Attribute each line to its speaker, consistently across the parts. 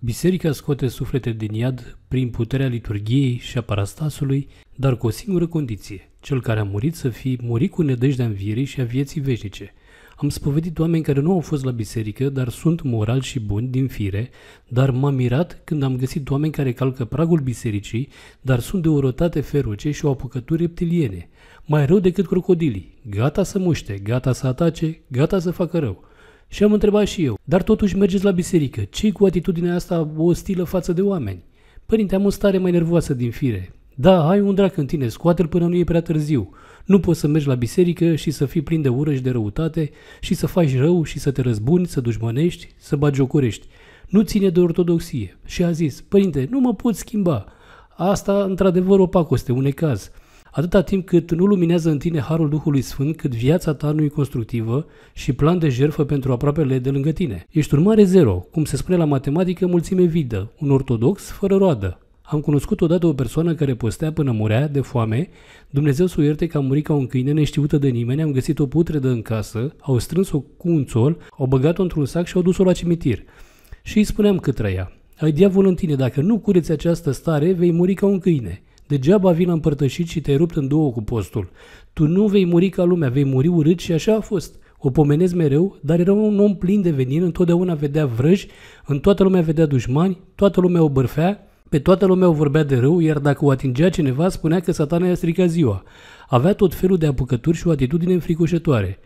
Speaker 1: Biserica scoate suflete din iad prin puterea liturgiei și a parastasului, dar cu o singură condiție, cel care a murit să fie murit cu nedejdea învierii și a vieții veșnice. Am spovedit oameni care nu au fost la biserică, dar sunt moral și buni din fire, dar m-am mirat când am găsit oameni care calcă pragul bisericii, dar sunt de o rotate feroce și o apucătură reptiliene, mai rău decât crocodilii, gata să muște, gata să atace, gata să facă rău – și am întrebat și eu, dar totuși mergeți la biserică, ce cu atitudinea asta ostilă față de oameni? Părinte, am o stare mai nervoasă din fire. Da, ai un drac în tine, scoate-l până nu e prea târziu. Nu poți să mergi la biserică și să fii plin de ură și de răutate și să faci rău și să te răzbuni, să dușmănești, să bagiocurești. Nu ține de ortodoxie. Și a zis, părinte, nu mă pot schimba. Asta, într-adevăr, o pacoste, un ecaz atâta timp cât nu luminează în tine harul Duhului Sfânt, cât viața ta nu e constructivă și plan de jerfă pentru aproapele de lângă tine. Ești un mare zero, cum se spune la matematică mulțime vidă, un ortodox fără roadă. Am cunoscut odată o persoană care postea până murea de foame. Dumnezeu să ierte că a murit ca un câine neștiută de nimeni, am găsit o putredă în casă, au strâns-o cu un țol, au băgat-o într-un sac și au dus-o la cimitir. Și îi spuneam că trăia. Ai diavol în tine, dacă nu cureți această stare, vei muri ca un câine. Degeaba l la împărtășit și te-ai rupt în două cu postul. Tu nu vei muri ca lumea, vei muri urât și așa a fost. O pomenez mereu, dar era un om plin de venin, întotdeauna vedea vrăji, în toată lumea vedea dușmani, toată lumea o bărfea, pe toată lumea o vorbea de rău, iar dacă o atingea cineva, spunea că satana i-a stricat ziua. Avea tot felul de apucături și o atitudine înfricoșătoare.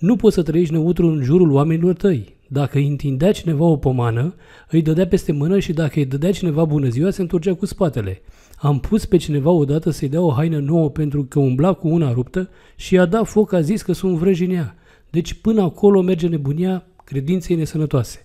Speaker 1: Nu poți să trăiești neutru în jurul oamenilor tăi. Dacă îi întindea cineva o pomană, îi dădea peste mână și dacă îi dădea cineva bună ziua, se întorcea cu spatele. Am pus pe cineva odată să-i dea o haină nouă pentru că umbla cu una ruptă și i-a dat foc, a zis că sunt vrăjinea. Deci până acolo merge nebunia credinței nesănătoase.